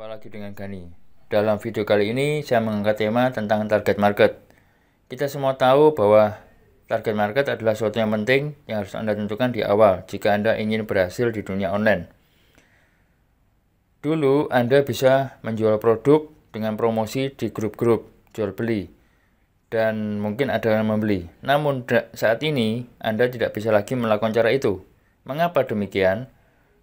Jumpa lagi dengan Gani. Dalam video kali ini saya mengangkat tema tentang target market. Kita semua tahu bahwa target market adalah sesuatu yang penting yang harus Anda tentukan di awal jika Anda ingin berhasil di dunia online. Dulu Anda bisa menjual produk dengan promosi di grup-grup jual beli dan mungkin ada yang membeli. Namun saat ini Anda tidak bisa lagi melakukan cara itu. Mengapa demikian?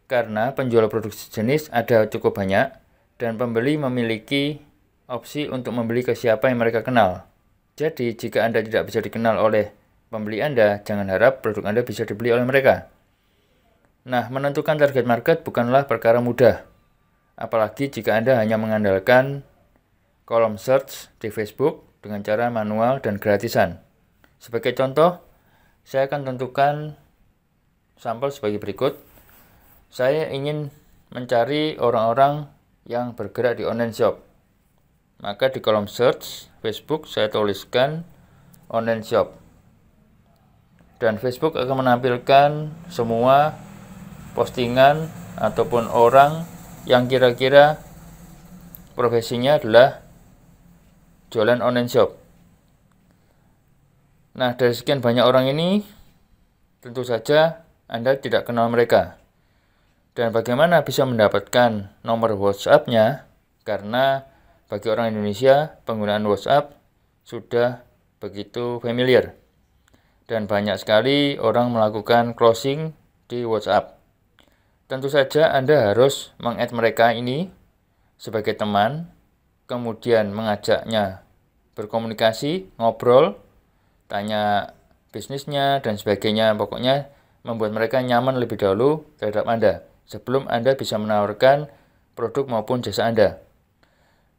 Karena penjual produk sejenis ada cukup banyak dan pembeli memiliki opsi untuk membeli ke siapa yang mereka kenal. Jadi, jika Anda tidak bisa dikenal oleh pembeli Anda, jangan harap produk Anda bisa dibeli oleh mereka. Nah, menentukan target market bukanlah perkara mudah. Apalagi jika Anda hanya mengandalkan kolom search di Facebook dengan cara manual dan gratisan. Sebagai contoh, saya akan tentukan sampel sebagai berikut. Saya ingin mencari orang-orang yang bergerak di online shop. Maka di kolom search Facebook saya tuliskan online shop. Dan Facebook akan menampilkan semua postingan ataupun orang yang kira-kira profesinya adalah jualan online shop. Nah, dari sekian banyak orang ini, tentu saja Anda tidak kenal mereka. Dan bagaimana bisa mendapatkan nomor WhatsApp-nya? Karena bagi orang Indonesia, penggunaan WhatsApp sudah begitu familiar. Dan banyak sekali orang melakukan closing di WhatsApp. Tentu saja Anda harus mengadd mereka ini sebagai teman, kemudian mengajaknya berkomunikasi, ngobrol, tanya bisnisnya, dan sebagainya. Pokoknya membuat mereka nyaman lebih dahulu terhadap Anda sebelum Anda bisa menawarkan produk maupun jasa Anda.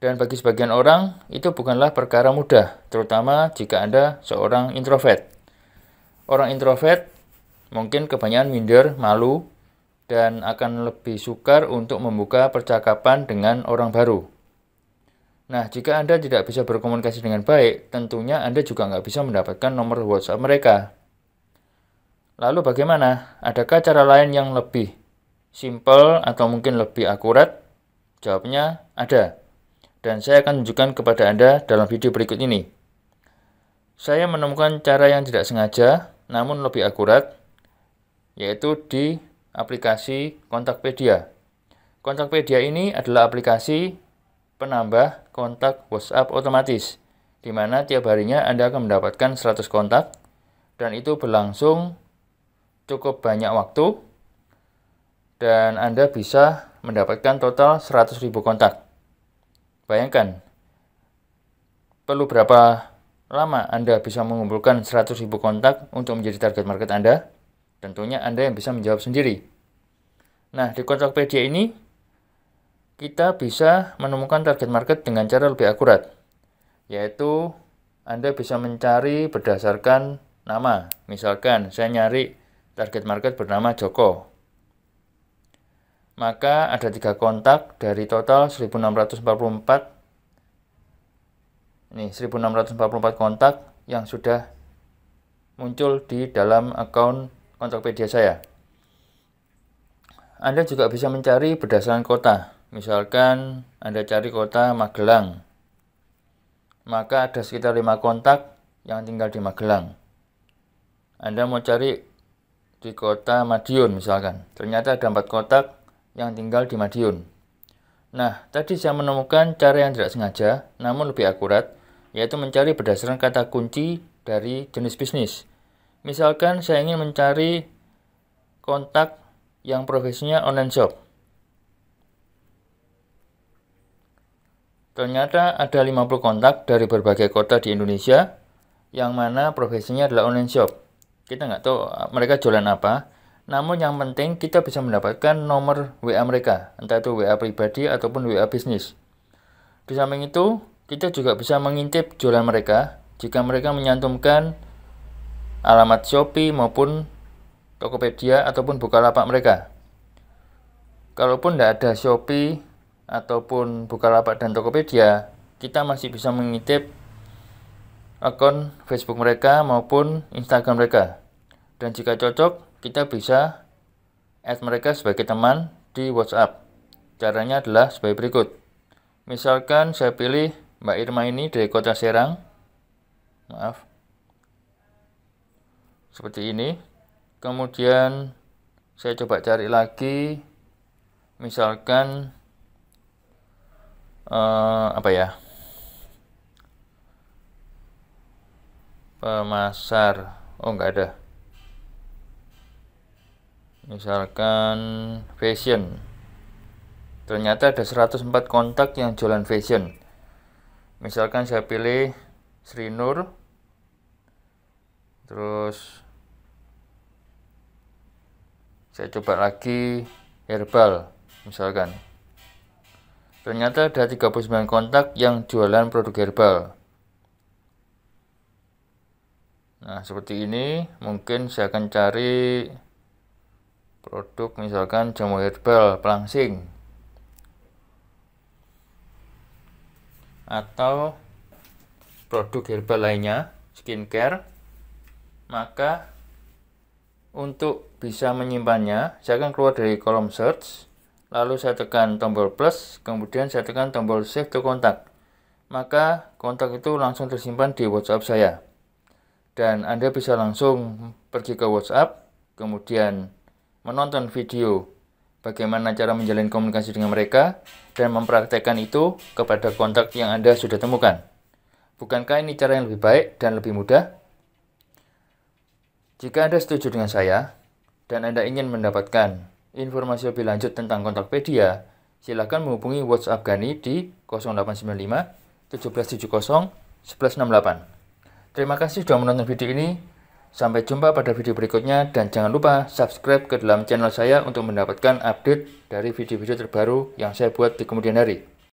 Dan bagi sebagian orang, itu bukanlah perkara mudah, terutama jika Anda seorang introvert. Orang introvert mungkin kebanyakan minder, malu, dan akan lebih sukar untuk membuka percakapan dengan orang baru. Nah, jika Anda tidak bisa berkomunikasi dengan baik, tentunya Anda juga nggak bisa mendapatkan nomor WhatsApp mereka. Lalu bagaimana? Adakah cara lain yang lebih simple atau mungkin lebih akurat? Jawabnya ada. Dan saya akan tunjukkan kepada Anda dalam video berikut ini. Saya menemukan cara yang tidak sengaja namun lebih akurat yaitu di aplikasi Kontakpedia. Kontakpedia ini adalah aplikasi penambah kontak WhatsApp otomatis di mana tiap harinya Anda akan mendapatkan 100 kontak dan itu berlangsung cukup banyak waktu dan Anda bisa mendapatkan total 100.000 kontak. Bayangkan, perlu berapa lama Anda bisa mengumpulkan 100.000 kontak untuk menjadi target market Anda? Tentunya Anda yang bisa menjawab sendiri. Nah, di Kontrakpedia ini, kita bisa menemukan target market dengan cara lebih akurat, yaitu Anda bisa mencari berdasarkan nama. Misalkan, saya nyari target market bernama Joko maka ada tiga kontak dari total 1644 ini 1644 kontak yang sudah muncul di dalam akun kontakpedia saya. Anda juga bisa mencari berdasarkan kota. Misalkan Anda cari kota Magelang. Maka ada sekitar 5 kontak yang tinggal di Magelang. Anda mau cari di kota Madiun misalkan. Ternyata ada 4 kotak yang tinggal di Madiun. Nah, tadi saya menemukan cara yang tidak sengaja, namun lebih akurat, yaitu mencari berdasarkan kata kunci dari jenis bisnis. Misalkan saya ingin mencari kontak yang profesinya online shop. Ternyata ada 50 kontak dari berbagai kota di Indonesia yang mana profesinya adalah online shop. Kita nggak tahu mereka jualan apa, namun yang penting kita bisa mendapatkan nomor WA mereka, entah itu WA pribadi ataupun WA bisnis. Di samping itu, kita juga bisa mengintip jualan mereka jika mereka menyantumkan alamat Shopee maupun Tokopedia ataupun Bukalapak mereka. Kalaupun tidak ada Shopee ataupun Bukalapak dan Tokopedia, kita masih bisa mengintip akun Facebook mereka maupun Instagram mereka. Dan jika cocok, kita bisa add mereka sebagai teman di WhatsApp. Caranya adalah sebagai berikut. Misalkan saya pilih Mbak Irma ini dari kota Serang. Maaf. Seperti ini. Kemudian saya coba cari lagi misalkan uh, apa ya pemasar oh enggak ada misalkan fashion ternyata ada 104 kontak yang jualan fashion misalkan saya pilih Sri Nur terus saya coba lagi herbal misalkan ternyata ada 39 kontak yang jualan produk herbal nah seperti ini mungkin saya akan cari produk misalkan jamu herbal pelangsing atau produk herbal lainnya skincare maka untuk bisa menyimpannya saya akan keluar dari kolom search lalu saya tekan tombol plus kemudian saya tekan tombol save to kontak maka kontak itu langsung tersimpan di WhatsApp saya dan Anda bisa langsung pergi ke WhatsApp kemudian menonton video bagaimana cara menjalin komunikasi dengan mereka dan mempraktekkan itu kepada kontak yang Anda sudah temukan. Bukankah ini cara yang lebih baik dan lebih mudah? Jika Anda setuju dengan saya dan Anda ingin mendapatkan informasi lebih lanjut tentang Kontakpedia, silakan menghubungi WhatsApp Gani di 0895 1770 1168. Terima kasih sudah menonton video ini. Sampai jumpa pada video berikutnya dan jangan lupa subscribe ke dalam channel saya untuk mendapatkan update dari video-video terbaru yang saya buat di kemudian hari.